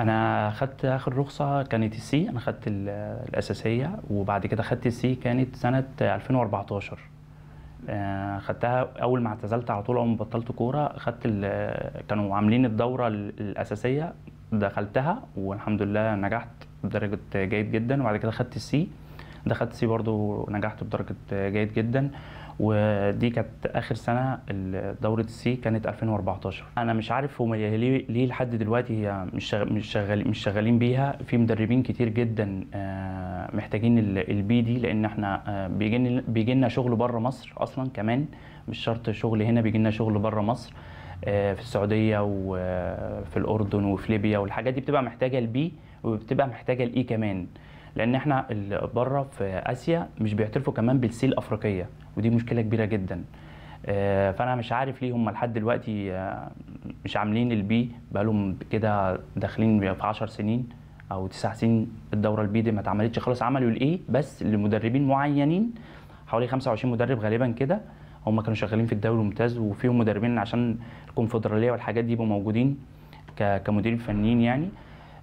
انا اخذت اخر رخصه كانت السي انا اخذت الاساسيه وبعد كده اخذت السي كانت سنه 2014 آه، خدتها اول ما اعتزلت على طول اول ما بطلت كوره خدت كانوا عاملين الدوره الاساسيه دخلتها والحمد لله نجحت بدرجه جيد جدا وبعد كده خدت السي دخلت سي برضو ونجحت بدرجه جيد جدا ودي كانت اخر سنه دوره السي كانت 2014 انا مش عارف هم ليه ليه لحد دلوقتي هي مش مش شغال مش شغالين بيها في مدربين كتير جدا آه، محتاجين البي دي لان احنا آه، بيجي لنا شغل بره مصر اصلا كمان مش شرط شغل هنا بيجي لنا شغل بره مصر آه، في السعوديه وفي الاردن وفي ليبيا والحاجات دي بتبقى محتاجه البي وبتبقى محتاجه الاي e كمان لان احنا بره في اسيا مش بيعترفوا كمان بالسي الافريقيه ودي مشكله كبيره جدا آه، فانا مش عارف ليه هم لحد دلوقتي آه، مش عاملين البي بقالهم كده داخلين في 10 سنين او 9 سنين الدوره البي دي ما اتعملتش خلاص عملوا الاي e بس لمدربين معينين حوالي 25 مدرب غالبا كده هم كانوا شغالين في الدوري الممتاز وفيهم مدربين عشان الكونفدراليه والحاجات دي يبقوا موجودين كمديرين فنيين يعني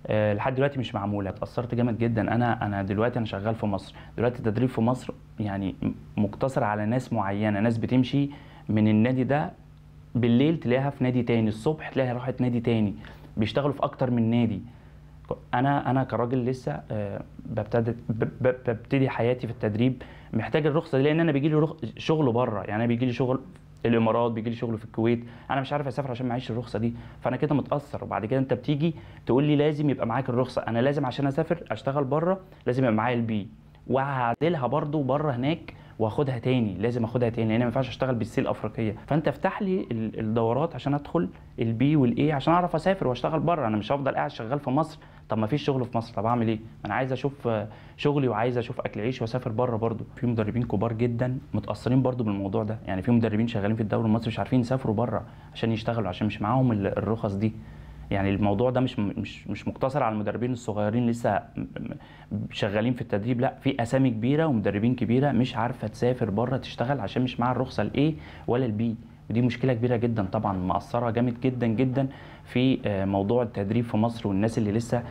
آه، لحد دلوقتي مش معموله اتاثرت جامد جدا انا انا دلوقتي انا شغال في مصر دلوقتي التدريب في مصر يعني مقتصر على ناس معينه ناس بتمشي من النادي ده بالليل تلاقيها في نادي تاني الصبح تلاقيها راحت نادي تاني بيشتغلوا في اكتر من نادي انا انا كراجل لسه آه، ببتدي ببتدي حياتي في التدريب محتاج الرخصه دي لان انا بيجي لي شغل بره يعني انا بيجي لي شغل الامارات بيجي لي شغل في الكويت انا مش عارف اسافر عشان معيش الرخصه دي فانا كده متاثر وبعد كده انت بتيجي تقول لي لازم يبقى معاك الرخصه انا لازم عشان اسافر اشتغل بره لازم يبقى معايا البي وهعدلها برضو بره هناك واخدها تاني لازم اخدها تاني لان ما ينفعش اشتغل بالسي الافريقيه فانت افتح لي الدورات عشان ادخل البي والاي عشان اعرف اسافر واشتغل بره انا مش هفضل قاعد شغال في مصر طب ما فيش شغل في مصر طب اعمل ايه انا عايز اشوف شغلي وعايز اشوف اكل عيش واسافر بره برضو في مدربين كبار جدا متاثرين برضو بالموضوع ده يعني في مدربين شغالين في الدوري المصري مش عارفين يسافروا بره عشان يشتغلوا عشان مش معاهم الرخص دي يعني الموضوع ده مش مش مش مقتصر على المدربين الصغيرين لسه شغالين في التدريب لا في اسامي كبيره ومدربين كبيره مش عارفه تسافر بره تشتغل عشان مش معاها الرخصه الاي ولا البي ودي مشكله كبيره جدا طبعا مأثره جامد جدا جدا في آه، موضوع التدريب في مصر والناس اللي لسه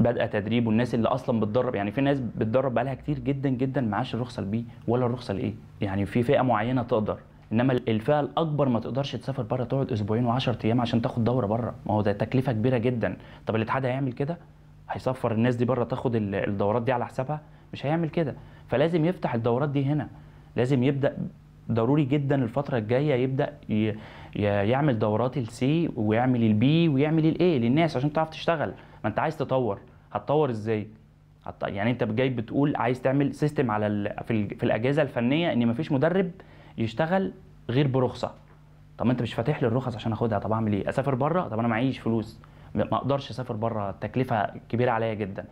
بادئه تدريب والناس اللي اصلا بتدرب يعني في ناس بتدرب بقالها كتير جدا جدا معاش الرخصه البي ولا الرخصه الايه يعني في فئه معينه تقدر انما الفئه الاكبر ما تقدرش تسافر بره تقعد اسبوعين و10 ايام عشان تاخد دوره بره ما هو ده تكلفه كبيره جدا طب الاتحاد هيعمل كده هيسفر الناس دي بره تاخد الدورات دي على حسابها مش هيعمل كده فلازم يفتح الدورات دي هنا لازم يبدا ضروري جدا الفتره الجايه يبدا يعمل دورات السي ويعمل البي ويعمل الاي للناس عشان تعرف تشتغل ما انت عايز تطور هتطور ازاي يعني انت جاي بتقول عايز تعمل سيستم على في, في الاجهزه الفنيه ان مفيش مدرب يشتغل غير برخصه طب انت مش فاتح لي الرخص عشان اخدها طب اعمل ايه اسافر بره طب انا معيش فلوس ما اقدرش اسافر بره التكلفه كبيره عليا جدا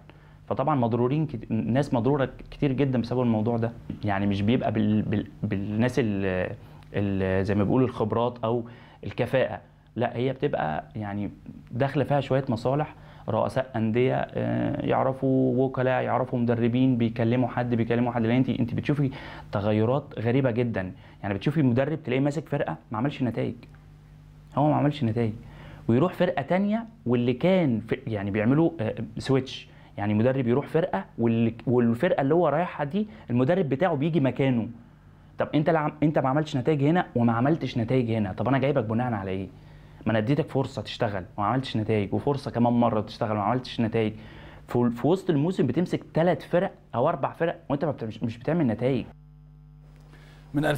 فطبعا مضرورين كت... ناس مضروره كتير جدا بسبب الموضوع ده يعني مش بيبقى بال... بال... بالناس ال... ال... زي ما بيقولوا الخبرات او الكفاءه لا هي بتبقى يعني داخله فيها شويه مصالح رؤساء انديه آه، يعرفوا وكلاء يعرفوا مدربين بيكلموا حد بيكلموا حد لان انت انت بتشوفي تغيرات غريبه جدا يعني بتشوفي مدرب تلاقيه ماسك فرقه ما عملش نتائج هو ما عملش نتائج ويروح فرقه تانية واللي كان يعني بيعملوا سويتش آه، يعني مدرب يروح فرقه والفرقه اللي هو رايحها دي المدرب بتاعه بيجي مكانه طب انت لعم... انت ما عملتش نتائج هنا وما عملتش نتائج هنا طب انا جايبك بناء على ايه ما انا اديتك فرصه تشتغل وما عملتش نتائج وفرصه كمان مره تشتغل وما عملتش نتائج في وسط الموسم بتمسك ثلاث فرق او اربع فرق وانت مش بتعمل نتائج من